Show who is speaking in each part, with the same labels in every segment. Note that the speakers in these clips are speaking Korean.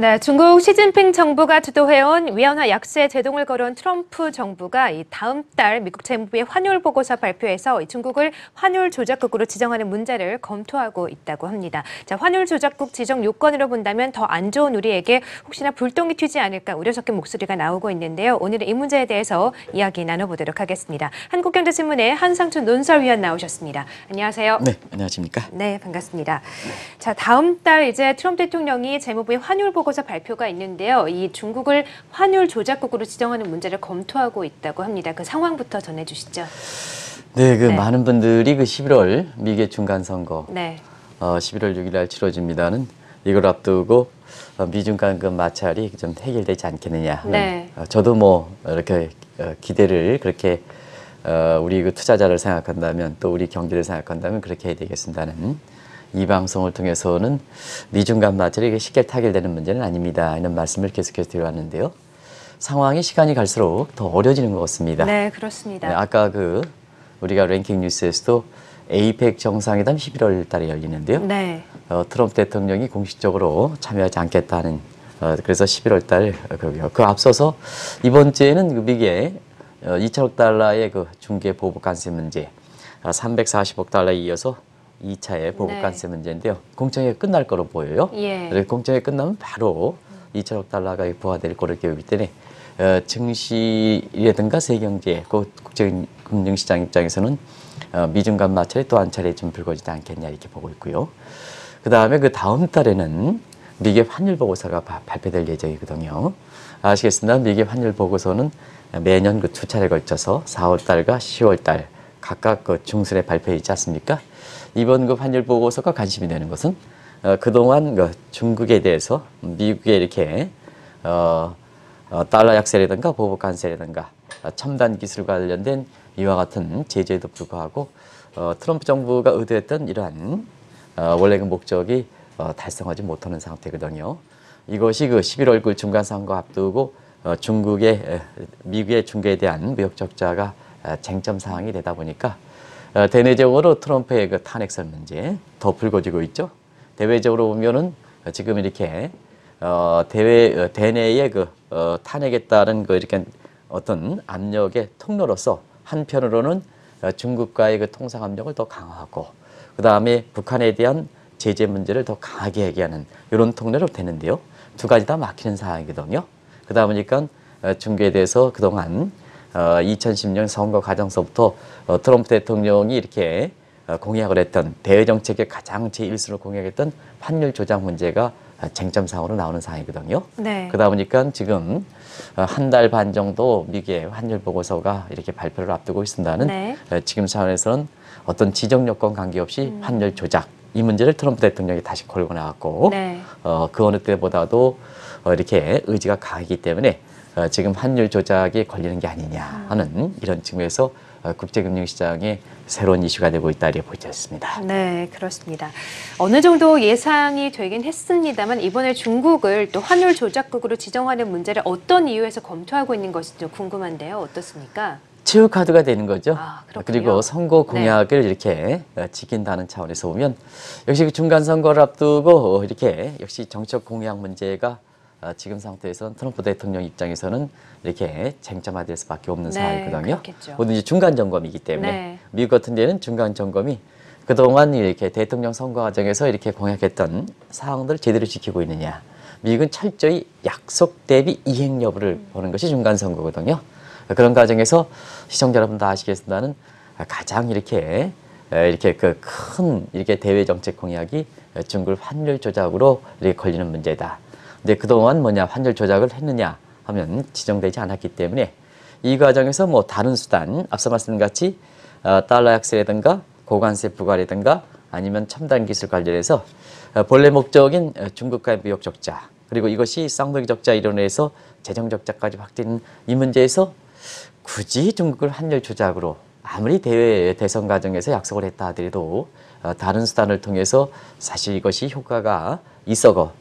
Speaker 1: 네, 중국 시진핑 정부가 주도해온 위안화 약세 제동을 걸은 트럼프 정부가 다음 달 미국 재무부의 환율 보고서 발표에서 중국을 환율 조작국으로 지정하는 문제를 검토하고 있다고 합니다. 자, 환율 조작국 지정 요건으로 본다면 더 안 좋은 우리에게 혹시나 불똥이 튀지 않을까 우려 섞인 목소리가 나오고 있는데요. 오늘은 이 문제에 대해서 이야기 나눠보도록 하겠습니다. 한국경제신문의 한상춘 논설위원 나오셨습니다. 안녕하세요. 네, 안녕하십니까? 네, 반갑습니다. 자, 다음 달 이제 트럼프 대통령이 재무부의 환율 보고 서 중국어 발표가 있는데요. 이 중국을 환율 조작국으로 지정하는 문제를 검토하고 있다고 합니다. 그 상황부터 전해주시죠.
Speaker 2: 네, 그 네. 많은 분들이 그 11월 미국 중간 선거, 네. 어, 11월 6일 날 치러집니다는 이걸 앞두고 어, 미중 간그 마찰이 좀 해결되지 않겠느냐. 네. 어, 저도 뭐 이렇게 어, 기대를 그렇게 어, 우리 그 투자자를 생각한다면 또 우리 경제를 생각한다면 그렇게 해야 되겠습니다는 이 방송을 통해서는 미중간 마찰이 쉽게 타결되는 문제는 아닙니다. 이런 말씀을 계속해서 드려왔는데요. 상황이 시간이 갈수록 더 어려지는 것 같습니다. 네,
Speaker 1: 그렇습니다. 네,
Speaker 2: 아까 그 우리가 랭킹 뉴스에서도 에이펙 정상회담 11월 달에 열리는데요. 네. 어, 트럼프 대통령이 공식적으로 참여하지 않겠다는 어, 그래서 11월 달 어, 그고요. 그 앞서서 이번 주에는 미국의 그 2천억 어, 달러의 그 중개 보복 관세 문제 340억 아, 달러에 이어서 2차의 보급관세 네. 문제인데요. 공청회 끝날 거로 보여요. 예. 공청회 끝나면 바로 2천억 달러가 부과될 거로 기억이되때 어, 증시라든가 세경제, 그국제 금융시장 입장에서는 어, 미중 간 마찰이 또 한 차례 좀 불거지지 않겠냐 이렇게 보고 있고요. 그 다음에 그 다음 달에는 미국의 환율 보고서가 바, 발표될 예정이거든요. 아시겠습니다. 미국의 환율 보고서는 매년 그 두 차례 걸쳐서 4월 달과 10월 달 각각 그 중순에 발표해 있지 않습니까? 이번그 환율 보고서가 관심이 되는 것은 어, 그동안 그 중국에 대해서 미국에 이렇게 어, 어, 달러 약세라든가 보복 관세라든가 어, 첨단 기술 관련된 이와 같은 제재에도 불구하고 어, 트럼프 정부가 의도했던 이러한 어, 원래 그 목적이 어, 달성하지 못하는 상태거든요. 이것이 그 11월 9일 중간 선거 앞두고 어, 중국의 미국의 중국에 대한 무역 적자가 어, 쟁점 사항이 되다 보니까 어, 대내적으로 트럼프의 그 탄핵설 문제 더 불거지고 있죠. 대외적으로 보면은 지금 이렇게 어, 대외 어, 대내의 그 어, 탄핵에 따른 그 이렇게 어떤 압력의 통로로서 한편으로는 어, 중국과의 그 통상 압력을 더 강화하고 그 다음에 북한에 대한 제재 문제를 더 강하게 얘기하는 이런 통로로 되는데요. 두 가지 다 막히는 상황이거든요. 그다 보니까 중국에 대해서 그동안 어, 2010년 선거 과정서부터 어, 트럼프 대통령이 이렇게 어, 공약을 했던 대외 정책의 가장 제일순을 공약했던 환율 조작 문제가 어, 쟁점 사항으로 나오는 사항이거든요. 네. 그러다 보니까 지금 어, 한달 반 정도 미국의 환율 보고서가 이렇게 발표를 앞두고 있습니다는 네. 어, 지금 상황에서는 어떤 지정 여건 관계없이 음. 환율 조작 이 문제를 트럼프 대통령이 다시 걸고 나왔고 네. 어, 그 어느 때보다도 이렇게 의지가 강하기 때문에 어, 지금 환율 조작이 걸리는 게 아니냐 하는 이런 측면에서 어, 국제금융시장이 새로운 이슈가 되고 있다 이렇게 보여졌습니다.
Speaker 1: 네, 그렇습니다. 어느 정도 예상이 되긴 했습니다만 이번에 중국을 또 환율 조작국으로 지정하는 문제를 어떤 이유에서 검토하고 있는 것인지 궁금한데요. 어떻습니까?
Speaker 2: 치유 카드가 되는 거죠. 아, 그리고 선거 네. 공약을 네. 이렇게 어, 지킨다는 차원에서 보면 역시 중간 선거를 앞두고 이렇게 역시 정책 공약 문제가 아, 지금 상태에서는 트럼프 대통령 입장에서는 이렇게 쟁점화될 수밖에 없는 네, 상황이거든요. 그렇겠죠. 중간 점검이기 때문에 네. 미국 같은 데는 중간 점검이 그동안 이렇게 대통령 선거 과정에서 이렇게 공약했던 사항들을 제대로 지키고 있느냐. 미국은 철저히 약속 대비 이행 여부를 음. 보는 것이 중간 선거거든요. 그런 과정에서 시청자 여러분 다 아시겠습니다는 가장 이렇게 이렇게 그 큰 이렇게 대외 정책 공약이 중국 환율 조작으로 이렇게 걸리는 문제다. 근데 그동안 뭐냐 환율 조작을 했느냐 하면 지정되지 않았기 때문에 이 과정에서 뭐 다른 수단 앞서 말씀 드린 같이 어, 달러 약세라든가 고관세 부과라든가 아니면 첨단 기술 관련해서 어, 본래 목적인 어, 중국과의 무역 적자 그리고 이것이 쌍무역 적자 이론에서 재정 적자까지 확대된 이 문제에서 굳이 중국을 환율 조작으로 아무리 대외 대선 과정에서 약속을 했다 하더라도 어, 다른 수단을 통해서 사실 이것이 효과가 있어거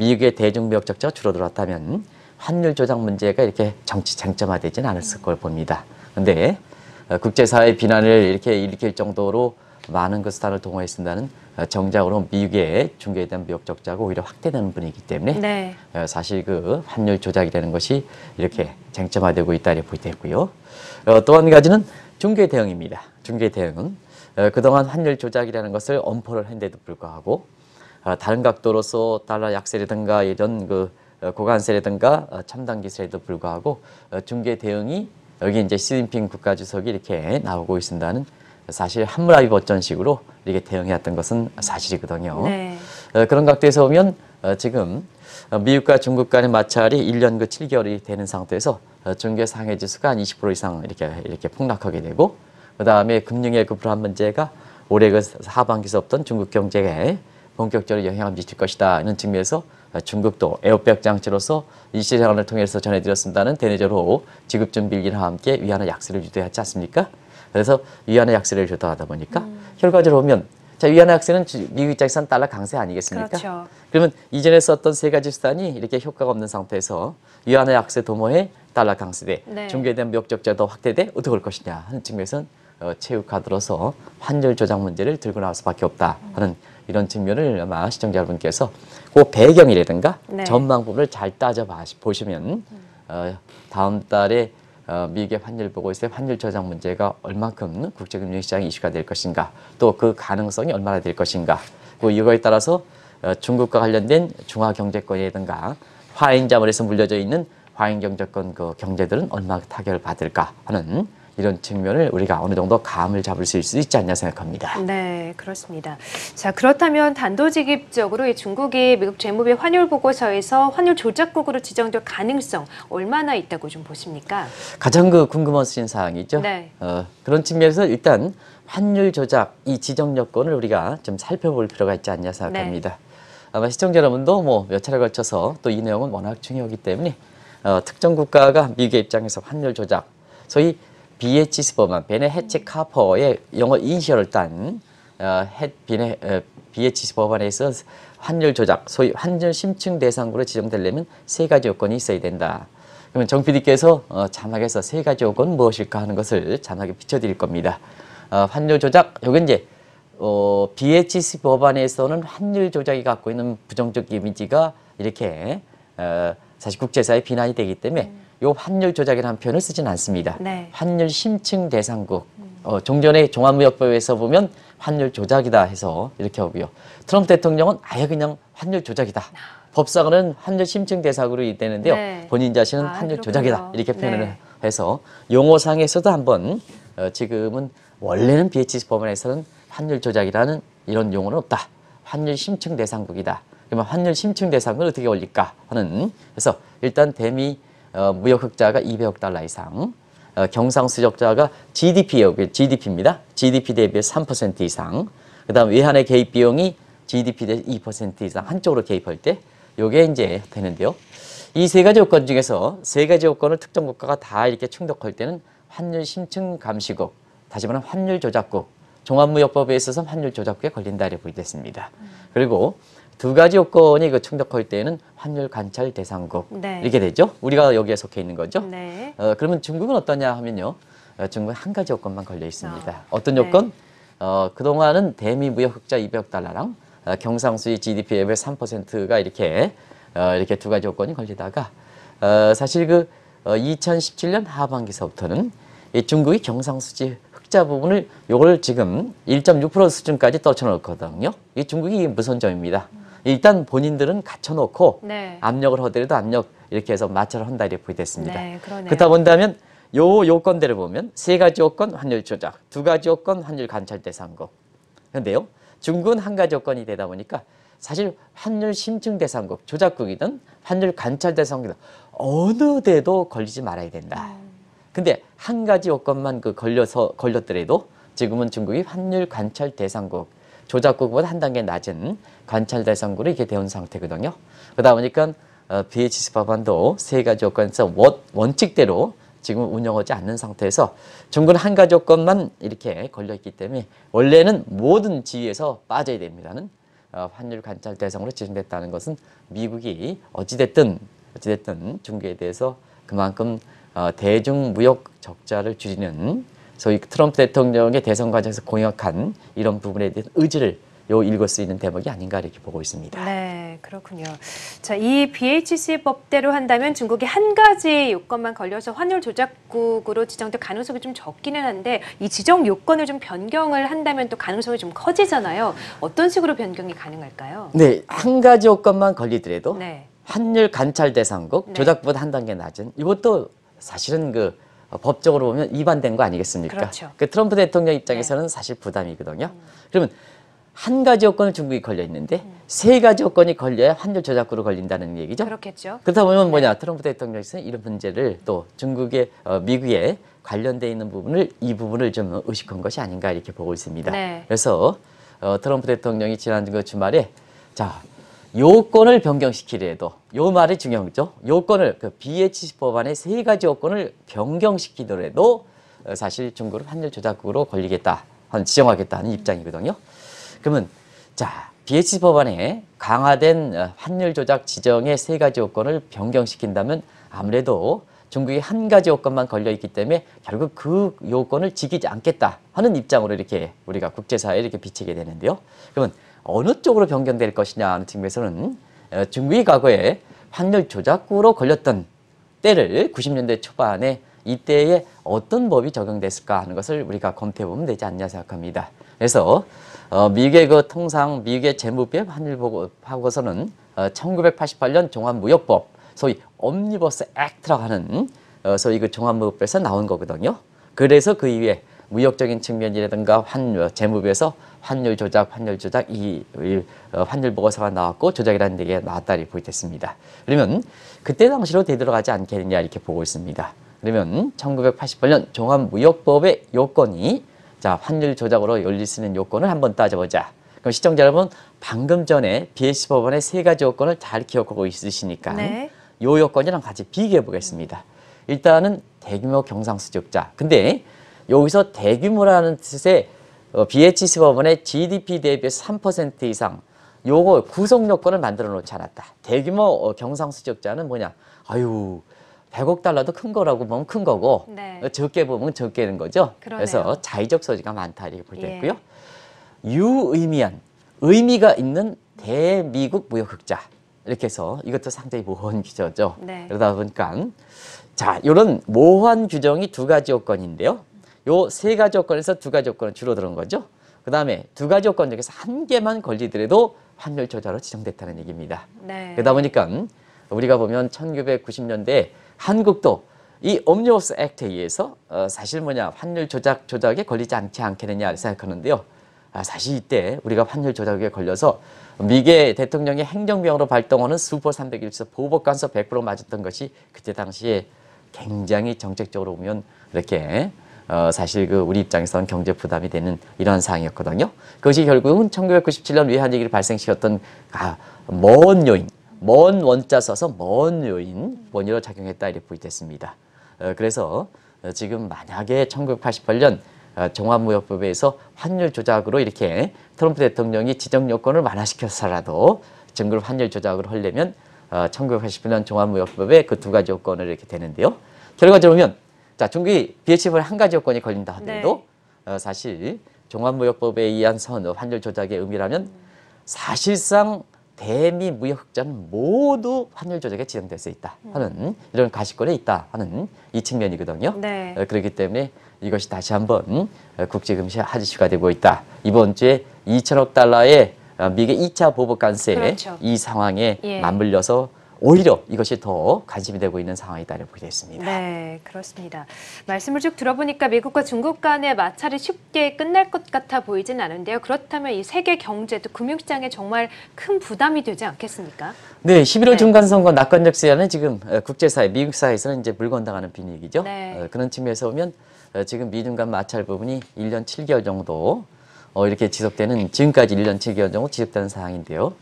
Speaker 2: 미국의 대중무역 적자가 줄어들었다면 환율 조작 문제가 이렇게 정치 쟁점화되지는 않았을 걸 봅니다. 근데 어, 국제사회 의 비난을 이렇게 일으킬 정도로 많은 그 수단을 동원했다는 어, 정작으로 미국의 중개에 대한 무역 적자가 오히려 확대되는 분위기 때문에 네. 어, 사실 그 환율 조작이라는 것이 이렇게 쟁점화되고 있다 이렇게 보이고요. 또 한 가지는 중개 대응입니다. 중개 대응은 그동안 환율 조작이라는 것을 엄포를 했는데도 불구하고 어, 다른 각도로서 달러 약세라든가 이런 그 어, 고관세라든가 어, 첨단 기세에도 불구하고 중계 대응이 여기 이제 시진핑 국가주석이 이렇게 나오고 있습니다는 사실 한무라비 버전식으로 이렇게 대응해왔던 것은 사실이거든요. 네. 그런 각도에서 보면 지금 미국과 중국 간의 마찰이 1년 그 7개월이 되는 상태에서 중계 상해 지수가 한 20% 이상 이렇게 이렇게 폭락하게 되고 그 다음에 금융의 그 불안 문제가 올해 그하반기에 없던 중국 경제에 본격적으로 영향을 미칠 것이다. 이런 측면에서 중국도 에어백 장치로서 이 시장을 통해서 전해드렸습니다는 대내적으로 지급준비기와 함께 위안의 약세를 유도하지 않습니까? 그래서 위안의 약세를 유도하다 보니까 음. 결과적으로 보면 자위안의 약세는 미국 입장에선 달러 강세 아니겠습니까? 그렇죠. 그러면 이전에 썼던 세 가지 수단이 이렇게 효과가 없는 상태에서 위안의 약세 도모에 달러 강세돼 네. 중국에 대한 무역적자도 확대돼 어떻게 올 것이냐 하는 측면에서는 어, 체육화 들어서 환율 조작 문제를 들고 나올 수밖에 없다 하는 이런 측면을 아마 시청자 여러분께서 그 배경이라든가 네. 전망 부분을 잘 따져 보시면 어, 다음 달에 어, 미국의 환율 보고서의 환율 저장 문제가 얼만큼 국제금융시장 이슈가 될 것인가 또 그 가능성이 얼마나 될 것인가 그 이거에 따라서 어, 중국과 관련된 중화경제권이라든가 화인자물에서 물려져 있는 화인경제권 그 경제들은 얼마나 타격을 받을까 하는 이런 측면을 우리가 어느 정도 감을 잡을 수 있지 않냐 생각합니다.
Speaker 1: 네, 그렇습니다. 자, 그렇다면 단도직입적으로 중국이 미국 재무비 환율 보고서에서 환율 조작국으로 지정될 가능성 얼마나 있다고 좀 보십니까?
Speaker 2: 가장 그 궁금하신 사항이죠. 네. 어, 그런 측면에서 일단 환율 조작 이 지정 여건을 우리가 좀 살펴볼 필요가 있지 않냐 생각합니다. 네. 아마 시청자 여러분도 뭐 몇 차례 걸쳐서 또 이 내용은 워낙 중요하기 때문에 어, 특정 국가가 미국의 입장에서 환율 조작 소위 BH 스퍼만 베네 해체 카퍼의 영어 이니셜을 딴 어, 비네, 어, BH 스퍼만에서 환율 조작, 소위 환율 심층 대상으로 지정되려면 세 가지 요건이 있어야 된다. 그러면 정 PD께서 어, 자막에서 세 가지 요건 무엇일까 하는 것을 자막에 비춰드릴 겁니다. 어, 환율 조작, 요건 이제 어, b h 스 법안에서는 환율 조작이 갖고 있는 부정적 이미지가 이렇게 어, 사실 국제사회 비난이 되기 때문에 음. 요 환율 조작이라는 표현을 쓰진 않습니다. 네. 환율 심층 대상국. 어, 종전에 종합무역법에서 보면 환율 조작이다 해서 이렇게 하고요. 트럼프 대통령은 아예 그냥 환율 조작이다. 아. 법상은 환율 심층 대상으로 되는데요. 네. 본인 자신은 아, 환율 그렇군요. 조작이다 이렇게 표현을 네. 해서 용어상에서도 한번 어, 지금은 원래는 BHS 법안에서는 환율 조작이라는 이런 용어는 없다. 환율 심층 대상국이다. 그러면 환율 심층 대상을 어떻게 올릴까 하는 그래서 일단 대미 어, 무역 흑자가 200억 달러 이상, 어, 경상 수적자가 GDP예요. GDP입니다. GDP 대비 3% 이상. 그다음 외환의 개입 비용이 GDP 대비 2% 이상 한쪽으로 개입할 때 요게 이제 되는데요. 이 세 가지 요건 중에서 세 가지 요건을 특정 국가가 다 이렇게 충족할 때는 환율 심층 감시국, 다시 말하면 환율 조작국, 종합무역법에 있어서 환율 조작국에 걸린다 이렇게 보게 됐습니다. 그리고 두 가지 요건이 그 충족할 때에는 환율 관찰 대상국 네. 이렇게 되죠. 우리가 여기에 속해 있는 거죠. 네. 어, 그러면 중국은 어떠냐 하면요. 어, 중국은 한 가지 요건만 걸려 있습니다. 아, 어떤 네. 요건? 네. 어, 그동안은 대미 무역 흑자 2 0 0 달러랑 어, 경상수지 GDP 앱의 3%가 이렇게 어, 이렇게 두 가지 요건이 걸리다가 어, 사실 그 어, 2017년 하반기서부터는 이 중국이 경상수지 흑자 부분을 요걸 지금 1.6% 수준까지 떨쳐놓거든요. 이 중국이 무선점입니다. 일단 본인들은 갖춰놓고 네. 압력을 허더라도 압력 이렇게 해서 마찰을 한다 이렇게 보이 됐습니다. 네, 그렇다 본다면 요 요건들을 보면 세 가지 요건 환율 조작, 두 가지 요건 환율 관찰 대상국. 그런데요, 중국은 한 가지 요건이 되다 보니까 사실 환율 심층 대상국, 조작국이든 환율 관찰 대상국이든 어느 데도 걸리지 말아야 된다. 음. 근데 한 가지 요건만 그 걸려서 걸렸더라도 지금은 중국이 환율 관찰 대상국 조작국보다 한 단계 낮은 관찰 대상구로 이렇게 되온 어 상태거든요. 그러다 보니까 어, BHC 법안도 세 가지 조건에서 원칙대로 지금 운영하지 않는 상태에서 중부는한 가지 조건만 이렇게 걸려있기 때문에 원래는 모든 지위에서 빠져야 됩니다는 어, 환율 관찰 대상으로 지정됐다는 것은 미국이 어찌됐든 어찌됐든 중국에 대해서 그만큼 어, 대중무역 적자를 줄이는 소위 트럼프 대통령의 대선 과정에서 공약한 이런 부분에 대한 의지를 요 읽을 수 있는 대목이 아닌가 이렇게 보고 있습니다.
Speaker 1: 네, 그렇군요. 자, 이 BHC 법대로 한다면 중국이 한 가지 요건만 걸려서 환율 조작국으로 지정될 가능성이 좀 적기는 한데 이 지정 요건을 좀 변경을 한다면 또 가능성이 좀 커지잖아요. 어떤 식으로 변경이 가능할까요?
Speaker 2: 네, 한 가지 요건만 걸리더라도 네. 환율 관찰 대상국 네. 조작보다 한 단계 낮은 이것도 사실은 그 어, 법적으로 보면 위반된 거 아니겠습니까? 그렇죠. 그 트럼프 대통령 입장에서는 네. 사실 부담이거든요. 음. 그러면 한 가지 조건을 중국이 걸려 있는데 음. 세 가지 조건이 걸려야 환율 조작으로 걸린다는 얘기죠. 그렇겠죠. 그렇다 보면 네. 뭐냐 트럼프 대통령에서는 이런 문제를 또 중국의 어, 미국에 관련돼 있는 부분을 이 부분을 좀 의식한 것이 아닌가 이렇게 보고 있습니다. 네. 그래서 어, 트럼프 대통령이 지난 그 주말에 자 요건을 변경시키려해도요 말이 중요하죠. 요건을 그 BHC 법안의 세 가지 요건을 변경시키더라도 어, 사실 중국은 환율 조작으로 걸리겠다 지정하겠다는 입장이거든요. 그러면 자 BHC 법안에 강화된 어, 환율 조작 지정의 세 가지 요건을 변경시킨다면 아무래도 중국이 한 가지 요건만 걸려있기 때문에 결국 그 요건을 지키지 않겠다 하는 입장으로 이렇게 우리가 국제사회에 이렇게 비치게 되는데요. 그러면 어느 쪽으로 변경될 것이냐 하는 측면에서는 어, 중국이 과거에 환율 조작으로 걸렸던 때를 90년대 초반에 이때에 어떤 법이 적용됐을까 하는 것을 우리가 검토해 보면 되지 않냐 생각합니다. 그래서 어, 미국의 그 통상 미국의 재무법 환율 보고하고서는 어, 1988년 종합무역법 소위 옴니버스 액트라고 하는 어, 소위 그 종합무역법에서 나온 거거든요. 그래서 그 이후에 무역적인 측면이라든가 환율, 재무부에서 환율 조작, 환율 조작, 이, 이 어, 환율 보고서가 나왔고 조작이라는 얘기가 나왔다리 보이됐습니다. 그러면 그때 당시로 되돌아가지 않겠느냐 이렇게 보고 있습니다. 그러면 1988년 종합무역법의 요건이 자 환율 조작으로 열릴 수 있는 요건을 한번 따져보자. 그럼 시청자 여러분 방금 전에 BSC 법원의 세 가지 요건을 잘 기억하고 있으시니까 네. 요 요건이랑 같이 비교해 보겠습니다. 일단은 대규모 경상수적자. 근데 여기서 대규모라는 뜻의 어, BH 법원의 GDP 대비해서 3% 이상 요거 구성 요건을 만들어 놓지 않았다. 대규모 어, 경상수적자는 뭐냐? 아유 100억 달러도 큰 거라고 보면 큰 거고 네. 어, 적게 보면 적게는 거죠. 그러네요. 그래서 자의적 소지가 많다 이렇게 볼때 예. 있고요. 유의미한 의미가 있는 대미국 무역흑자 이렇게 해서 이것도 상당히 모호한 규정이죠. 네. 그러다 보니까 자 이런 모호한 규정이 두 가지 요건인데요. 요세 가지 조건에서 두 가지 조건은 줄어드는 거죠. 그 다음에 두 가지 조건 중에서 한 개만 걸리더라도 환율 조자로 지정됐다는 얘기입니다. 네. 그러다 보니까 우리가 보면 1990년대 한국도 이 옴니버스 액트에 의해서 어, 사실 뭐냐 환율 조작 조작에 걸리지 않지 않겠느냐 생각하는데요. 아, 사실 이때 우리가 환율 조작에 걸려서 미개 대통령의 행정병으로 발동하는 수포 301서 보복간섭 100% 맞았던 것이 그때 당시에 굉장히 정책적으로 보면 이렇게 어, 사실 그 우리 입장에서는 경제 부담이 되는 이런 상황이었거든요. 그것이 결국은 1997년 외환 위기를 발생시켰던 아, 먼 요인, 먼 원자 써서 먼 요인 원유로 작용했다 이렇게 보이됐습니다. 어, 그래서 어, 지금 만약에 1988년 어, 종합무역법에서 환율 조작으로 이렇게 트럼프 대통령이 지정 요건을 완화시켜서라도 정글 환율 조작을 하려면 1989년 어, 종합무역법에그두 가지 요건을 이렇게 되는데요. 결과적으로 보면 자, 종비 BHF 한 가지 요건이 걸린다 하더라도 네. 어, 사실 종합무역법에 의한 선업 환율 조작의 의미라면 사실상 대미 무역 흑자는 모두 환율 조작에 지정될 수 있다 음. 하는 음. 이런 가시권에 있다 하는 이 측면이거든요. 네. 어, 그렇기 때문에 이것이 다시 한번 어, 국제금시 하지시가 되고 있다. 이번 주에 2천억 달러의 어, 미국의 2차 보복관세 그렇죠. 이 상황에 예. 맞물려서 오히려 이것이 더 관심이 되고 있는 상황이다 보게 됐습니다.
Speaker 1: 네, 그렇습니다. 말씀을 쭉 들어보니까 미국과 중국 간의 마찰이 쉽게 끝날 것 같아 보이진 않은데요. 그렇다면 이 세계 경제 또 금융시장에 정말 큰 부담이 되지 않겠습니까?
Speaker 2: 네, 11월 네. 중간선거 낙관 역세는 지금 어, 국제사회, 미국 사회에서는 이제 물건 당하는 비위기죠 네. 어, 그런 측면에서 보면 어, 지금 미중 간 마찰 부분이 1년 7개월 정도 이렇게 지속되는 지금까지 1년 7개월 정도 지속되는 상황인데요.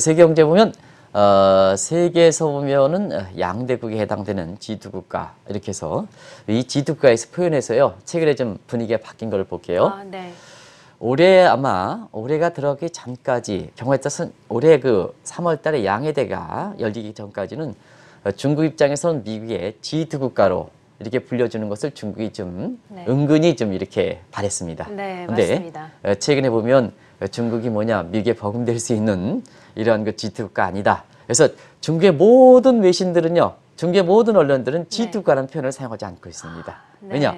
Speaker 2: 세계 경제 보면 어, 세계에서 보면은 양대국에 해당되는 G2 국가 이렇게 해서 이 G2 국가에서 표현해서요 최근에 좀 분위기가 바뀐 걸 볼게요. 아, 네. 올해 아마 올해가 들어가기 전까지 경우에 따라서 올해 그 3월달에 양해대가 열리기 전까지는 중국 입장에서는 미국의 G2 국가로 이렇게 불려주는 것을 중국이 좀 네. 은근히 좀 이렇게 바랬습니다. 네, 맞습니다. 어, 최근에 보면 중국이 뭐냐 미국에 버금될 수 있는 이런 그 G2가 아니다. 그래서 중국의 모든 외신들은요, 중국의 모든 언론들은 G2가라는 네. 표현을 사용하지 않고 있습니다. 아, 네. 왜냐?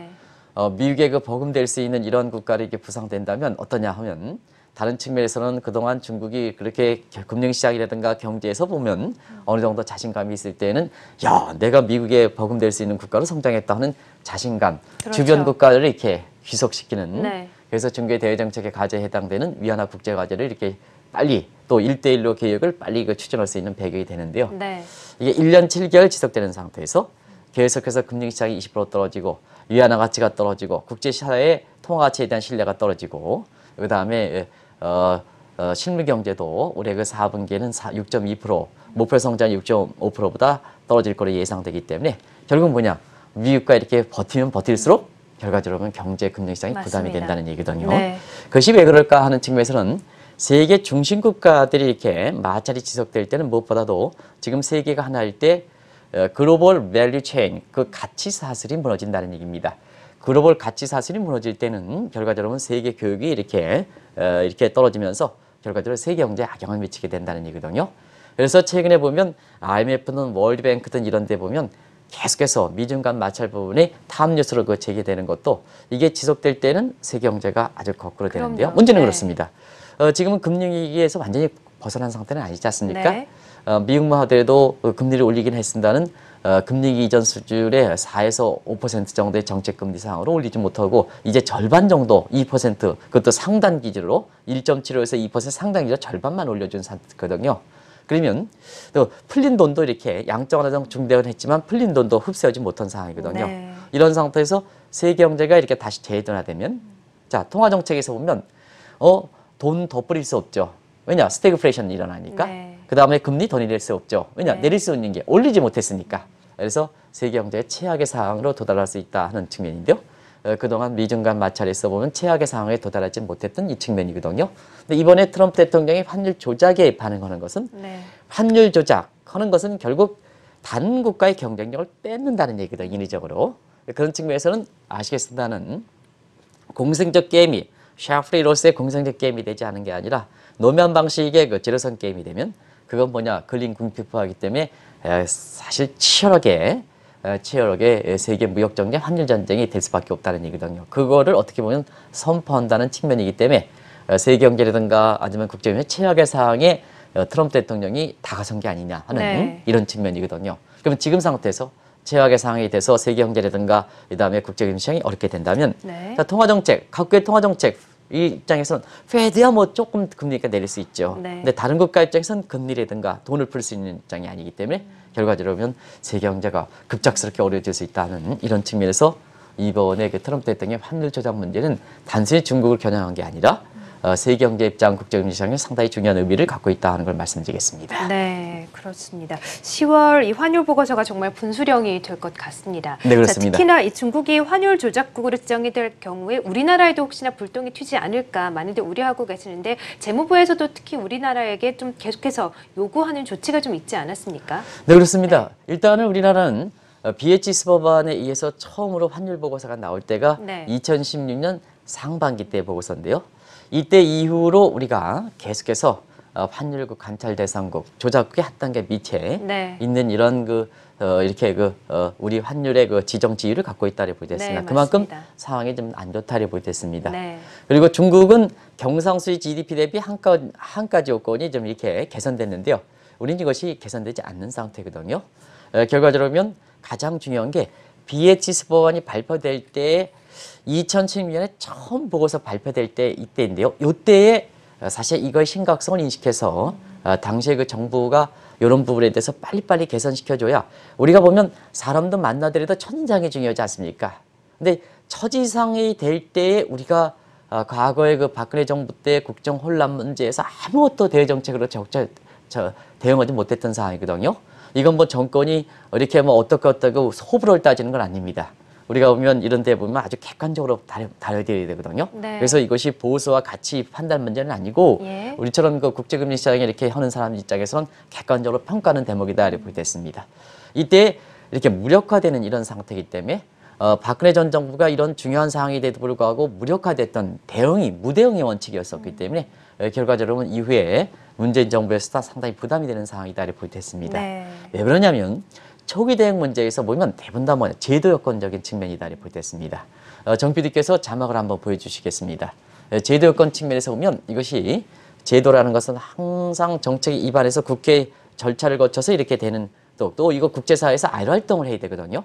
Speaker 2: 어, 미국에 그 버금될 수 있는 이런 국가를 이게 렇 부상된다면 어떠냐 하면 다른 측면에서는 그동안 중국이 그렇게 금융시장이라든가 경제에서 보면 어느 정도 자신감이 있을 때는 야 내가 미국에 버금될 수 있는 국가로 성장했다 하는 자신감 그렇죠. 주변 국가를 이렇게 귀속시키는 네. 그래서 중국의 대외정책의 과제에 해당되는 위안화 국제과제를 이렇게 빨리 또일대일로 개혁을 빨리 그 추진할 수 있는 배경이 되는데요. 네. 이게 일년 칠개월 지속되는 상태에서 계속해서 금융시장이 20% 떨어지고 위안화 가치가 떨어지고 국제사회의 통화 가치에 대한 신뢰가 떨어지고 그다음에 어, 어, 실물 경제도 올해 그 4분기에는 4, 6.2% 목표 성장이 6.5%보다 떨어질 거로 예상되기 때문에 결국 은 뭐냐 미국과 이렇게 버티면 버틸수록 결과적으로 보면 경제 금융시장이 부담이 된다는 얘기거든요. 네. 그것이 왜 그럴까 하는 측면에서는 세계 중심 국가들이 이렇게 마찰이 지속될 때는 무엇보다도 지금 세계가 하나일 때 어, 글로벌 밸류 체인, 그 가치 사슬이 무너진다는 얘기입니다. 글로벌 가치 사슬이 무너질 때는 결과적으로 세계 교육이 이렇게 어, 이렇게 떨어지면서 결과적으로 세계 경제에 악영향을 미치게 된다는 얘기거든요. 그래서 최근에 보면 IMF든 월드뱅크든 이런 데 보면 계속해서 미중 간 마찰 부분이 탐음 뉴스로 그 제기되는 것도 이게 지속될 때는 세계 경제가 아주 거꾸로 되는데요. 문제는 네. 그렇습니다. 어, 지금은 금융위기에서 완전히 벗어난 상태는 아니지 않습니까? 네. 어, 미국만 하더라도 금리를 올리긴 했습니다는 어, 금리 이전 수준의 4에서 5% 정도의 정책금리 상으로 올리지 못하고 이제 절반 정도 2% 그것도 상단 기준으로 1.75에서 2% 상단 기준 절반만 올려준 상태거든요. 그러면 또 풀린 돈도 이렇게 양적완화정 중대은 했지만 풀린 돈도 흡수하지 못한 상황이거든요. 네. 이런 상태에서 세계 경제가 이렇게 다시 재전화되면 해자 통화 정책에서 보면 어 돈더 뿌릴 수 없죠. 왜냐? 스태그플레이션 일어나니까. 네. 그 다음에 금리 더 내릴 수 없죠. 왜냐? 네. 내릴 수 있는 게 올리지 못했으니까. 그래서 세계 경제의 최악의 상황으로 도달할 수 있다 하는 측면인데요. 어, 그동안 미중 간 마찰에서 보면 최악의 상황에 도달하지 못했던 이 측면이거든요. 근데 이번에 트럼프 대통령이 환율 조작에 반응하는 것은 네. 환율 조작하는 것은 결국 단 국가의 경쟁력을 뺏는다는 얘기다 인위적으로. 그런 측면에서는 아시겠습니다는 공생적 게임이 샤프리로스의 공성적 게임이 되지 않은 게 아니라 노면 방식의 그 제로선 게임이 되면 그건 뭐냐 걸린 궁피포하기 때문에 사실 치열하게 치열하게 세계 무역 전쟁, 환율 전쟁이 될 수밖에 없다는 얘기거든요. 그거를 어떻게 보면 선포한다는 측면이기 때문에 세계 경제라든가 아니면 국제적인 최악의 상황에 어, 트럼프 대통령이 다가선 게 아니냐 하는 네. 이런 측면이거든요. 그럼 지금 상태에서 최악의 상황이 돼서 세계 경제라든가 그다음에 국제적인 시장이 어렵게 된다면 네. 자, 통화 정책, 각국의 통화 정책 이 입장에선 페드야 뭐 조금 금리가 내릴 수 있죠. 네. 근데 다른 국가 입장에선 금리라든가 돈을 풀 수 있는 입장이 아니기 때문에 음. 결과적으로 보면 세 경제가 급작스럽게 어려워질 수 있다는 이런 측면에서 이번에 그 트럼프 대통령의 환율 조작 문제는 단순히 중국을 겨냥한 게 아니라 어, 세계 경제 입장, 국제 경제 시장에 상당히 중요한 의미를 갖고 있다 는걸 말씀드리겠습니다.
Speaker 1: 네, 그렇습니다. 10월 이 환율 보고서가 정말 분수령이 될 것 같습니다. 네, 그렇습니다. 자, 특히나 이 중국이 환율 조작국으로 지정이 될 경우에 우리나라에도 혹시나 불똥이 튀지 않을까 많은들 우려하고 계시는데 재무부에서도 특히 우리나라에게 좀 계속해서 요구하는 조치가 좀 있지 않았습니까?
Speaker 2: 네, 그렇습니다. 네. 일단은 우리나라는 어, BH 스버반에 의해서 처음으로 환율 보고서가 나올 때가 네. 2016년 상반기 때 보고서인데요. 이때 이후로 우리가 계속해서 어, 환율국 관찰 대상국 조작국의 한단계 밑에 네. 있는 이런 그 어, 이렇게 그 어, 우리 환율의 그 지정 지위를 갖고 있다를 보이됐습니다. 네, 그만큼 상황이 좀 안 좋다를 보이됐습니다. 네. 그리고 중국은 경상수지 GDP 대비 한가 한가 지요건이좀 이렇게 개선됐는데요. 우리는 이것이 개선되지 않는 상태거든요. 에, 어, 결과적으로 보면 가장 중요한 게 BH 스법안이 발표될 때 2007년에 처음 보고서 발표될 때 이때인데요. 이때에 어, 사실 이걸 심각성을 인식해서 어, 당시에 그 정부가 이런 부분에 대해서 빨리빨리 개선시켜줘야 우리가 보면 사람도 만나더라도 천장이 중요하지 않습니까? 근데 처지상이 될 때에 우리가 어, 과거에 그 박근혜 정부 때 국정 혼란 문제에서 아무것도 대 정책으로 적절 대응하지 못했던 상황이거든요. 이건 뭐 정권이 이렇게 뭐 어떻게 어떻게 그 소불호를 따지는 건 아닙니다. 우리가 보면 이런 데 보면 아주 객관적으로 다뤄져야 되거든요. 네. 그래서 이것이 보수와 가치 판단 문제는 아니고 예. 우리처럼 그 국제금융 시장에 이렇게 하는 사람 입장에서는 객관적으로 평가하는 대목이다 이렇게 볼 음. 됐습니다. 이때 이렇게 무력화되는 이런 상태이기 때문에 어, 박근혜 전 정부가 이런 중요한 사항에도 불구하고 무력화됐던 대응이 무대응의 원칙이었었기 음. 때문에 어, 결과적으로 이후에 문재인 정부에서 상당히 부담이 되는 상황이다 이렇게 볼 됐습니다. 네. 왜 그러냐면 초기 대응 문제에서 보면 대부분 다 뭐냐 제도 여건적인 측면이다를 보였습니다. 어, 정 PD께서 자막을 한번 보여주시겠습니다. 예, 제도 여건 측면에서 보면 이것이 제도라는 것은 항상 정책에 입안해서 국회 절차를 거쳐서 이렇게 되는 또, 또 이거 국제사회에서 R 활동을 해야 되거든요.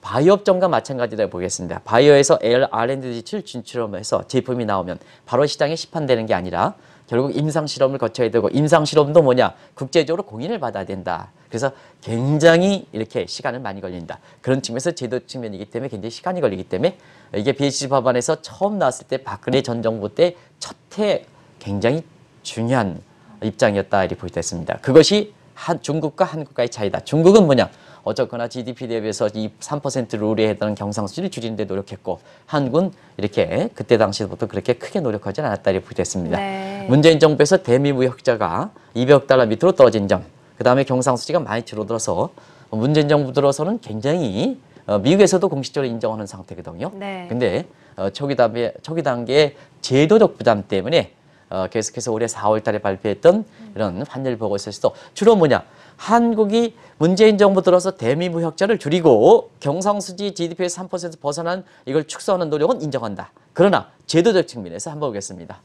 Speaker 2: 바이오 업종과 마찬가지다 보겠습니다. 바이오에서 R&D 지출 진출을 해서 제품이 나오면 바로 시장에 시판되는 게 아니라 결국 임상실험을 거쳐야 되고 임상실험도 뭐냐 국제적으로 공인을 받아야 된다. 그래서 굉장히 이렇게 시간을 많이 걸린다. 그런 측면에서 제도 측면이기 때문에 굉장히 시간이 걸리기 때문에 이게 BHC 법안에서 처음 나왔을 때 박근혜 전 정부 때첫해 굉장히 중요한 입장이었다 이렇게 보이다 했습니다. 그것이 한, 중국과 한국과의 차이다. 중국은 뭐냐 어쨌거나 GDP 대비해서 이3% 룰에 해당하는 경상수를 줄이는 데 노력했고 한국은 이렇게 그때 당시부터 그렇게 크게 노력하지 않았다 이렇게 보도 했습니다. 네. 문재인 정부에서 대미무역자가 200억 달러 밑으로 떨어진 점, 그 다음에 경상수지가 많이 줄어들어서 문재인 정부 들어서는 굉장히 어, 미국에서도 공식적으로 인정하는 상태거든요. 네. 근데 어, 초기 단계, 초기 단계 제도적 부담 때문에 어, 계속해서 올해 4월 달에 발표했던 음. 이런 환율 보고서에서도 주로 뭐냐 한국이 문재인 정부 들어서 대미무역자를 줄이고 경상수지 GDP의 3% 벗어난 이걸 축소하는 노력은 인정한다. 그러나 제도적 측면에서 한번 보겠습니다.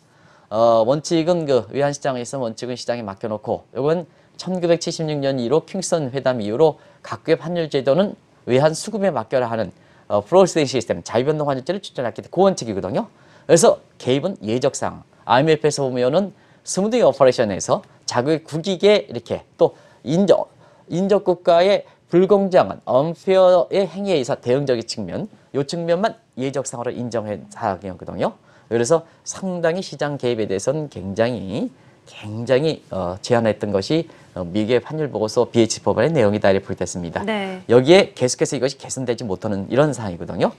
Speaker 2: 어, 원칙은 그 외환시장에 있어 원칙은 시장에 맡겨놓고 이건 1976년 1로 킹스턴 회담 이후로 각국의 환율 제도는 외환 수급에 맡겨라 하는 어, 플로스테이 시스템 자유변동 환율제를 추천했기 때문에 그 원칙이거든요. 그래서 개입은 예적상 IMF에서 보면은 스무디 오퍼레이션에서 자국의 국익에 이렇게 또 인적 인적 국가의 불공정한 언페어의 행위에 의해서 대응적인 측면 요 측면만 예적상으로 인정해 사항이었거든요. 그래서 상당히 시장 개입에 대해서는 굉장히 굉장히 어, 제한했던 것이 어, 미국의 환율 보고서 BH 법안의 내용이다 이렇게 포인트습니다 네. 여기에 계속해서 이것이 개선되지 못하는 이런 상황이거든요.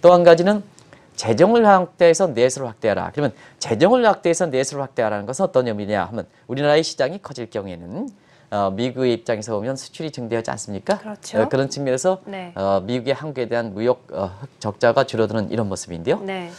Speaker 2: 또 한 가지는 재정을 확대해서 내수를 확대하라. 그러면 재정을 확대해서 내수를 확대하라는 것은 어떤 의미냐 하면 우리나라의 시장이 커질 경우에는 어, 미국의 입장에서 보면 수출이 증대하지 않습니까? 그렇죠. 어, 그런 측면에서 네. 어, 미국의 한국에 대한 무역 어, 적자가 줄어드는 이런 모습인데요. 네.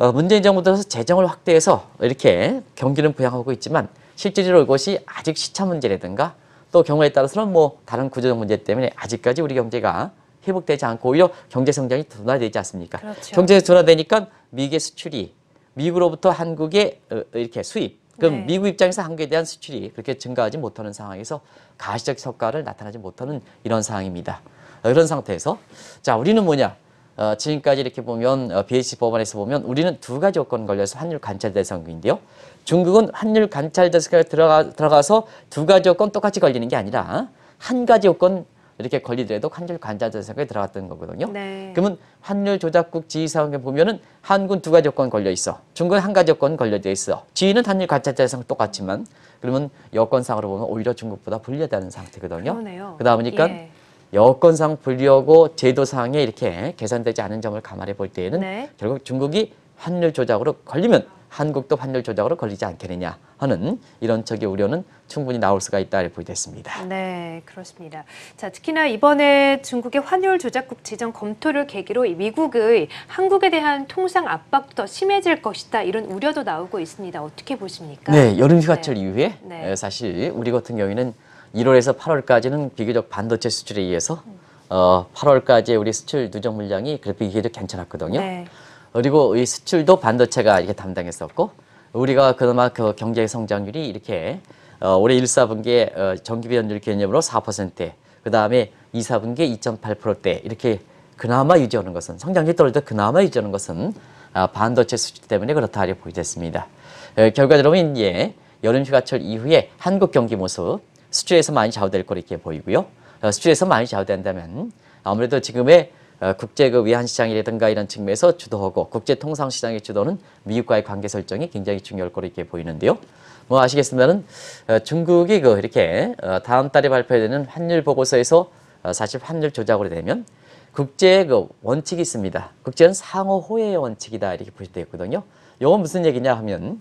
Speaker 2: 어, 문재인 정부 들어서 재정을 확대해서 이렇게 경기는 부양하고 있지만 실질적으로 이것이 아직 시차 문제라든가 또 경우에 따라서는 뭐 다른 구조적 문제 때문에 아직까지 우리 경제가 회복되지 않고 오히려 경제 성장이 둔화되지 않습니까? 그렇죠. 경제 둔화되니까 미국의 수출이 미국으로부터 한국의 어, 이렇게 수입 그럼 네. 미국 입장에서 한국에 대한 수출이 그렇게 증가하지 못하는 상황에서 가시적 효과를 나타나지 못하는 이런 상황입니다. 어, 이런 상태에서 자 우리는 뭐냐 어, 지금까지 이렇게 보면 어, BH 법안에서 보면 우리는 두 가지 조건 걸려서 환율 관찰 대상국인데요. 중국은 환율 관찰 대상국에 들어가, 들어가서 두 가지 조건 똑같이 걸리는 게 아니라 한 가지 조건 이렇게 걸리더라도 환율 관찰 대상국에 들어갔던 거거든요.
Speaker 1: 네. 그러면
Speaker 2: 환율 조작국 지휘사항에 보면은 한군 두 가지 조건 걸려 있어. 중국은 한 가지 조건 걸려 있어. 지휘는 환율 관찰 대상 국 똑같지만 그러면 여건상으로 보면 오히려 중국보다 불리하다는 상태거든요. 그러네요. 그러다 보니까 예. 여건상 불리하고 제도상에 이렇게 계산되지 않은 점을 감안해 볼 때에는 네. 결국 중국이 환율 조작으로 걸리면 한국도 환율 조작으로 걸리지 않겠느냐 하는 이런 저의 우려는 충분히 나올 수가 있다 이렇게 보이됐습니다.
Speaker 1: 네, 그렇습니다. 자, 특히나 이번에 중국의 환율 조작국 지정 검토를 계기로 미국의 한국에 대한 통상 압박도 더 심해질 것이다 이런 우려도 나오고 있습니다. 어떻게 보십니까? 네, 여름 휴가철
Speaker 2: 네. 이후에 네. 사실 우리 같은 경우에는 1월에서 8월까지는 비교적 반도체 수출에 의해서 어, 8월까지 우리 수출 누적 물량이 그래도 비교적 괜찮았거든요. 네. 그리고 이 수출도 반도체가 이렇게 담당했었고 우리가 그나마 그 경제 성장률이 이렇게 어, 올해 1, 4분기에 어, 정기비연율 개념으로 4%대 그다음에 2, 4분기에 2.8%대 이렇게 그나마 유지하는 것은 성장률 떨어져 그나마 유지하는 것은 아, 반도체 수출 때문에 그렇다 이렇게 보이 됐습니다. 에, 결과적으로 이제 여름 휴가철 이후에 한국 경기 모습 수출에서 많이 좌우될 거로 이렇게 보이고요. 수출에서 어, 많이 좌우된다면 아무래도 지금의 어, 국제 그 위안 시장이라든가 이런 측면에서 주도하고 국제 통상 시장의 주도는 미국과의 관계 설정이 굉장히 중요할 거로 이렇게 보이는데요. 뭐 아시겠습니다는 어, 중국이 그 이렇게 다음 달에 발표되는 환율 보고서에서 사실 환율 조작으로 되면 국제그 원칙이 있습니다. 국제는 상호 호혜의 원칙이다 이렇게 보시면 되겠거든요. 이건 무슨 얘기냐 하면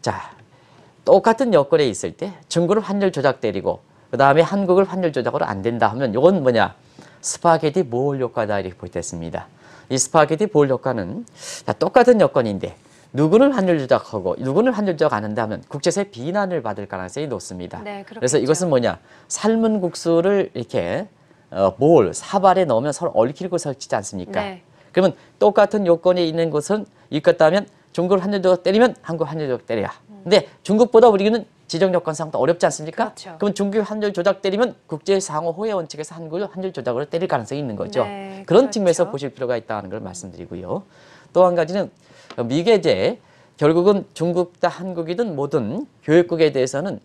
Speaker 2: 자 똑같은 여건에 있을 때 중국을 환율 조작 때리고 그 다음에 한국을 환율 조작으로 안 된다 하면 이건 뭐냐 스파게티 보홀 효과다 이렇게 보였습니다. 이 스파게티 보홀 효과는 똑같은 여건인데 누구는 환율 조작하고 누구는 환율 조작 안 한다면 국제사회 비난을 받을 가능성이 높습니다. 네, 그래서 이것은 뭐냐 삶은 국수를 이렇게 어, 몰 사발에 넣으면 서로 얽히고 설치지 않습니까? 네. 그러면 똑같은 요건이 있는 곳은 이것 다면 중국을 환율 조작 때리면 한국 환율 조작 때려야. 근데 네, 중국보다 우리는 지정 여건상 더 어렵지 않습니까? 그렇죠. 그럼 중국이 환율 조작 때리면 국제 상호 호혜 원칙에서 한국을 환율 조작으로 때릴 가능성이 있는 거죠. 네, 그런 그렇죠. 측면에서 보실 필요가 있다는 걸 말씀드리고요. 또 한 가지는 미개제 결국은 중국다 한국이든 뭐든 교육국에 대해서는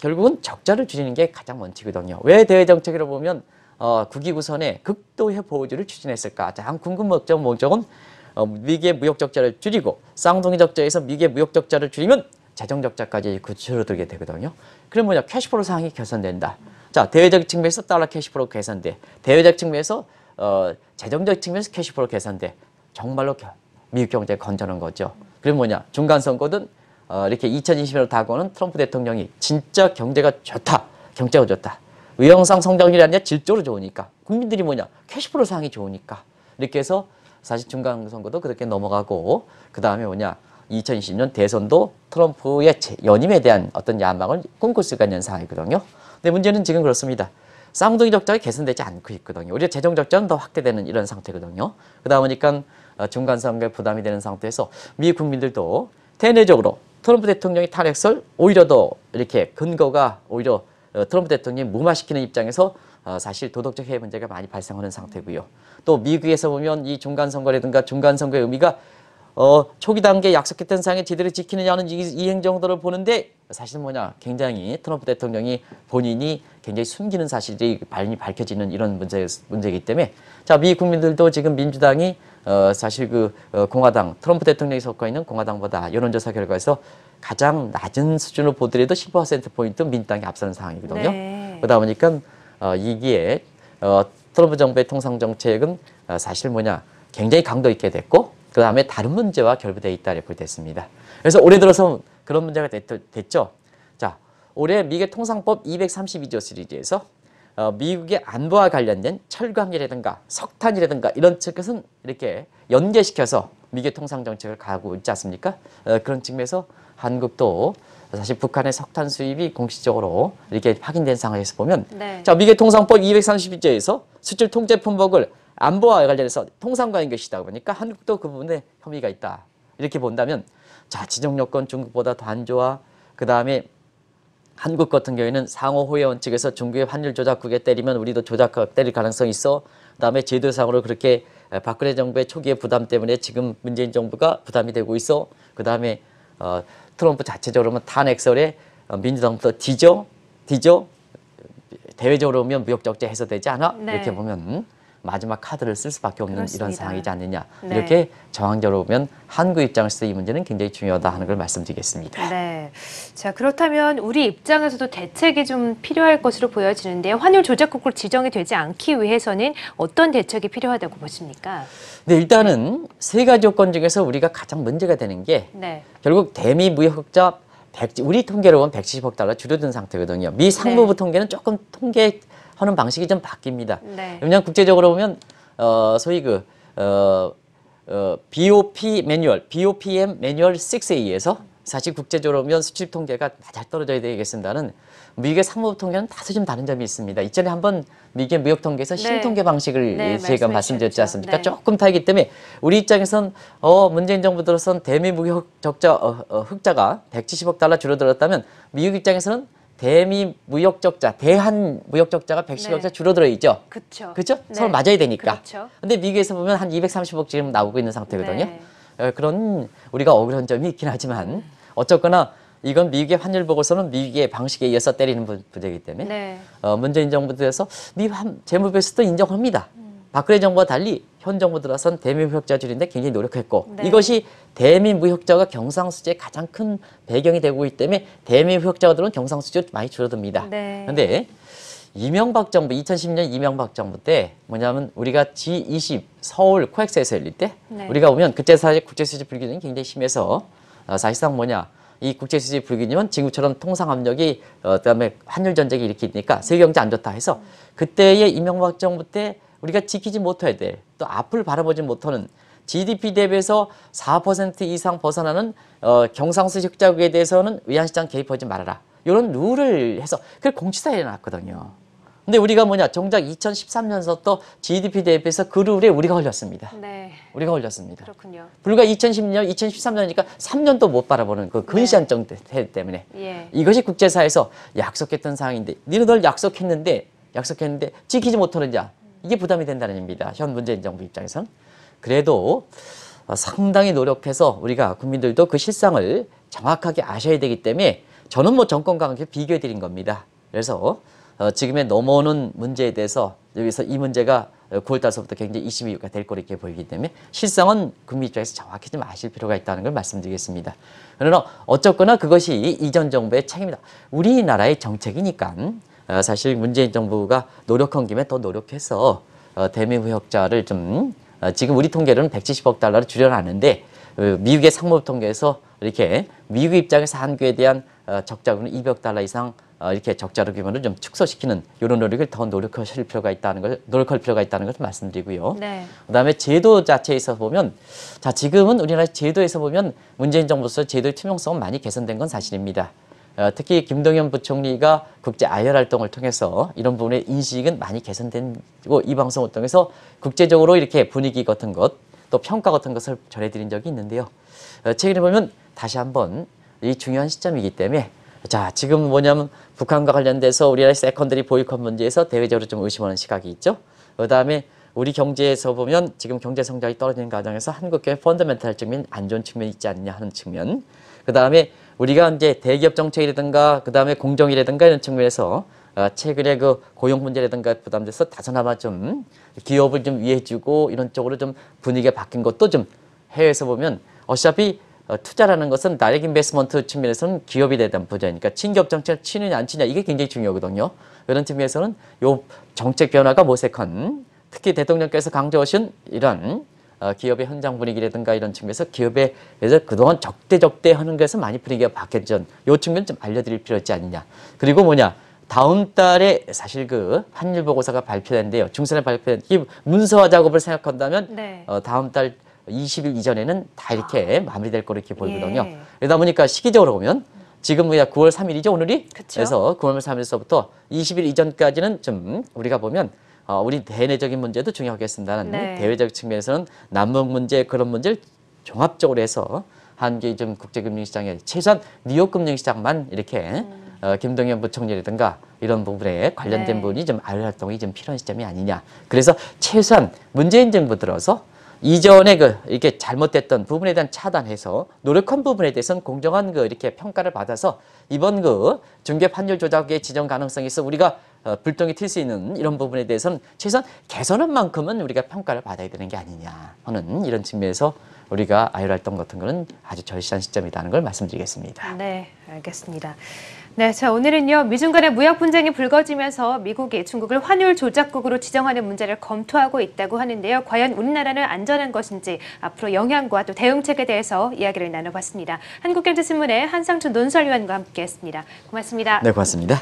Speaker 2: 결국은 적자를 줄이는 게 가장 원칙이거든요. 왜 대외 정책으로 보면 어, 국기구선의 극도의 보호주를 추진했을까? 가장 궁금 목적 목적은 어, 미개 무역 적자를 줄이고 쌍둥이 적자에서 미개 무역 적자를 줄이면 재정적자까지 구출을 그 들게 되거든요. 그럼 뭐냐 캐시프로 상황이 개선된다. 자 대외적 측면에서 달러 캐시프로 개선돼. 대외적 측면에서 어, 재정적 측면에서 캐시프로 개선돼. 정말로 미국 경제 건전한 거죠. 그럼 뭐냐 중간 선거든 어, 이렇게 2 0 2 0년으 다가오는 트럼프 대통령이 진짜 경제가 좋다. 경제가 좋다. 의형상 성장률이 아니라 질적으로 좋으니까 국민들이 뭐냐 캐시프로 상황이 좋으니까 이렇게 해서 사실 중간 선거도 그렇게 넘어가고 그 다음에 뭐냐 2020년 대선도 트럼프의 연임에 대한 어떤 야망을 꿈꿀 수가 있는 상황이거든요. 근데 문제는 지금 그렇습니다. 쌍둥이 적자가 개선되지 않고 있거든요. 오히려 재정 적자는 더 확대되는 이런 상태거든요. 그러다 보니까 어, 중간 선거에 부담이 되는 상태에서 미 국민들도 대내적으로 트럼프 대통령의 탄핵설 오히려 더 이렇게 근거가 오히려 어, 트럼프 대통령이 무마시키는 입장에서 어, 사실 도덕적 해외 문제가 많이 발생하는 상태고요. 또 미국에서 보면 이 중간 선거라든가 중간 선거의 의미가 어, 초기 단계 약속했던 사항에 제대로 지키느냐는 이, 이행 정도를 보는데 사실 뭐냐 굉장히 트럼프 대통령이 본인이 굉장히 숨기는 사실이 많이 밝혀지는 이런 문제, 문제이기 때문에 자미 국민들도 지금 민주당이 어, 사실 그 어, 공화당 트럼프 대통령이 섞어 있는 공화당보다 여론조사 결과에서 가장 낮은 수준을 보더라도 15%포인트 민주당이 앞서는 상황이거든요. 네. 그러다 보니까 어, 이기에 어, 트럼프 정부의 통상 정책은 어, 사실 뭐냐 굉장히 강도 있게 됐고 그 다음에 다른 문제와 결부되어 있다 리포트했습니다. 그래서 올해 들어서 그런 문제가 됐, 죠 자, 올해 미국의 통상법 232조 시리즈에서 어, 미국의 안보와 관련된 철강이라든가 석탄이라든가 이런 측은 이렇게 연계시켜서 미국의 통상 정책을 가고 하 있지 않습니까? 어, 그런 측면에서 한국도 사실 북한의 석탄 수입이 공식적으로 이렇게 확인된 상황에서 보면 네. 자 미국의 통상법 232조에서 수출 통제 품목을 안보와 관련해서 통상과 연결시다 보니까 한국도 그 부분에 혐의가 있다. 이렇게 본다면 자 지정 여건 중국보다 더 안 좋아. 그 다음에 한국 같은 경우에는 상호 호혜 원칙에서 중국의 환율 조작국에 때리면 우리도 조작 때릴 가능성이 있어. 그다음에 제도상으로 그렇게 박근혜 정부의 초기의 부담 때문에 지금 문재인 정부가 부담이 되고 있어. 그다음에 어, 트럼프 자체적으로는 탄핵설에 어, 민주당부터 뒤져 뒤져 대외적으로 보면 무역 적자 해소되지 않아 네. 이렇게 보면 음, 마지막 카드를 쓸 수밖에 없는 그렇습니다. 이런 상황이지 않느냐 네. 이렇게 정황적으로 보면 한국 입장에서 이 문제는 굉장히 중요하다 하는 걸 말씀드리겠습니다.
Speaker 1: 네, 자 그렇다면 우리 입장에서도 대책이 좀 필요할 것으로 보여지는데 환율 조작국으로 지정이 되지 않기 위해서는 어떤 대책이 필요하다고 보십니까?
Speaker 2: 네, 일단은 세 가지 조건 중에서 우리가 가장 문제가 되는 게 네. 결국 대미 무역흑자 우리 통계로 보면 170억 달러 줄어든 상태거든요. 미 상무부 네. 통계는 조금 통계 하는 방식이 좀 바뀝니다. 네. 왜냐하면 국제적으로 보면 어, 소위 그 어, 어, BOP 매뉴얼, BOPM 매뉴얼 6에 서 사실 국제적으로 보면 수출 통계가 잘 떨어져야 되겠습니다는 미국의 상무부 통계는 다소 좀 다른 점이 있습니다. 이전에 한번 미국의 무역 통계에서 네. 신통계 방식을 네, 예, 제가 말씀드렸지 않습니까? 네. 조금 다르기 때문에 우리 입장에선 어 문재인 정부들로선 대미 무역 적자 어, 어, 흑자가 170억 달러 줄어들었다면 미국 입장에서는 대미 무역적자, 대한 무역적자가 백십억자 네. 줄어들어 있죠.
Speaker 1: 그렇죠. 그렇죠?
Speaker 2: 네. 서로 맞아야 되니까. 그쵸. 그렇죠. 근데 미국에서 보면 한 이백삼십 억 지금 나오고 있는 상태거든요. 네. 어, 그런 우리가 억울한 점이 있긴 하지만 어쨌거나 이건 미국의 환율 보고서는 미국의 방식에 이어서 때리는 부재이기 때문에 네. 어, 문재인 정부 들에서 미 재무배수도 인정합니다. 음. 박근혜 정부와 달리 현 정부 들어선 대미무역자 줄인데 굉장히 노력했고 네. 이것이 대미무역자가 경상수지의 가장 큰 배경이 되고 있기 때문에 대미무역자들은 경상수지로 많이 줄어듭니다. 네. 그런데 이명박 정부 2010년 이명박 정부 때 뭐냐면 우리가 G20 서울 코엑스에서 열릴 때 네. 우리가 보면 그때 사실 국제수지 불균형이 굉장히 심해서 어, 사실상 뭐냐 이 국제수지 불균형은 지금처럼 통상 압력이 어, 그다음에 환율 전쟁이 일으키니까 세계 경제 안 좋다 해서 음. 그때의 이명박 정부 때 우리가 지키지 못해야 될또 앞을 바라보지 못하는 GDP 대비해서 4% 이상 벗어나는 어, 경상수 흑자국에 대해서는 외환시장 개입하지 말아라. 이런 룰을 해서 그걸 공치사에 놨거든요. 근데 우리가 뭐냐 정작 2013년서부터 GDP 대비해서 그 룰에 우리가 걸렸습니다. 네. 우리가 걸렸습니다. 그렇군요. 불과 2010년, 2013년이니까 3년도 못 바라보는 그 근시안정 네. 때문에 예. 이것이 국제사에서 약속했던 사항인데 니네들 약속했는데 약속했는데 지키지 못하는 자 이게 부담이 된다는 얘기입니다. 현 문재인 정부 입장에선. 그래도 어, 상당히 노력해서 우리가 국민들도 그 실상을 정확하게 아셔야 되기 때문에 저는 뭐 정권과 함께 비교해 드린 겁니다. 그래서 어, 지금의 넘어오는 문제에 대해서 여기서 이 문제가 9월달서부터 굉장히 이심이유가 될 거로 이렇게 보이기 때문에 실상은 국민 입장에서 정확히 좀 아실 필요가 있다는 걸 말씀드리겠습니다. 그러나 어쨌거나 그것이 이전 정부의 책임이다. 우리나라의 정책이니까 어, 사실 문재인 정부가 노력한 김에 더 노력해서 어, 대미 무역자를 좀 어, 지금 우리 통계로는 170억 달러를 줄여놨는데 미국의 상무부 통계에서 이렇게 미국 입장에서 한국에 대한 적자금은 200억 달러 이상 이렇게 적자로 규모를 좀 축소시키는 이런 노력을 더 노력하실 필요가 있다는 걸 노력할 필요가 있다는 것을 말씀드리고요. 네. 그다음에 제도 자체에서 보면 자 지금은 우리나라 제도에서 보면 문재인 정부로서 제도의 투명성은 많이 개선된 건 사실입니다. 어, 특히 김동연 부총리가 국제 아열 활동을 통해서 이런 부분의 인식은 많이 개선되고 이 방송을 통해서 국제적으로 이렇게 분위기 같은 것 또 평가 같은 것을 전해드린 적이 있는데요. 책을 어, 보면 다시 한번 이 중요한 시점이기 때문에 자 지금 뭐냐면 북한과 관련돼서 우리나라 세컨드리 보이콧 문제에서 대외적으로 좀 의심하는 시각이 있죠. 그다음에 우리 경제에서 보면 지금 경제 성장이 떨어지는 과정에서 한국 경제 펀더멘탈 측면 안 좋은 측면이 있지 않냐 하는 측면 그 다음에 우리가 이제 대기업 정책이라든가 그 다음에 공정이라든가 이런 측면에서 어, 최근에 그 고용 문제라든가 부담돼서 다소나마 좀 기업을 좀 위해주고 이런 쪽으로 좀 분위기가 바뀐 것도 좀 해외에서 보면 어차피 어, 투자라는 것은 나렉 인베스먼트 측면에서는 기업이 되던 부자니까 그러니까 친기업 정책을 치느냐 안 치느냐 이게 굉장히 중요하거든요. 이런 측면에서는 요 정책 변화가 모색한 특히 대통령께서 강조하신 이런 어, 기업의 현장 분위기라든가 이런 측면에서 기업에 대해서 그동안 적대적대 하는 것에서 많이 분위기가 바뀌었죠. 요 측면 좀 알려드릴 필요 있지 않냐. 느 그리고 뭐냐. 다음 달에 사실 그 한일 보고서가 발표된데요. 중선에 발표된 이 문서화 작업을 생각한다면 네. 어, 다음 달 20일 이전에는 다 이렇게 아. 마무리될 거로 이렇게 예. 보이거든요. 예. 그러다 보니까 시기적으로 보면 지금 뭐야 9월 3일이죠 오늘이? 그쵸? 그래서 9월 3일서부터 20일 이전까지는 좀 우리가 보면 어, 우리 대내적인 문제도 중요하겠습니다 네. 대외적 측면에서는 남북 문제 그런 문제를 종합적으로 해서 한국좀 국제금융시장에 최소한 뉴욕 금융시장만 이렇게 음. 어, 김동연 부총리라든가 이런 부분에 관련된 네. 분이 좀 알류 활동이 좀 필요한 시점이 아니냐. 그래서 최소한 문재인 정부 들어서 이전에 그 이렇게 잘못됐던 부분에 대한 차단해서 노력한 부분에 대해서는 공정한 그 이렇게 평가를 받아서 이번 그 중개 판결 조작의 지정 가능성이 있어 우리가 어, 불똥이 튈 수 있는 이런 부분에 대해서는 최소한 개선한 만큼은 우리가 평가를 받아야 되는 게 아니냐 하는 이런 측면에서 우리가 아유 활동 같은 거는 아주 절실한 시점이다는 걸 말씀드리겠습니다.
Speaker 1: 네, 알겠습니다. 네, 자 오늘은요 미중 간의 무역 분쟁이 불거지면서 미국이 중국을 환율 조작국으로 지정하는 문제를 검토하고 있다고 하는데요. 과연 우리나라는 안전한 것인지 앞으로 영향과 또 대응책에 대해서 이야기를 나눠봤습니다. 한국경제신문의 한상춘 논설위원과 함께했습니다. 고맙습니다. 네,
Speaker 2: 고맙습니다.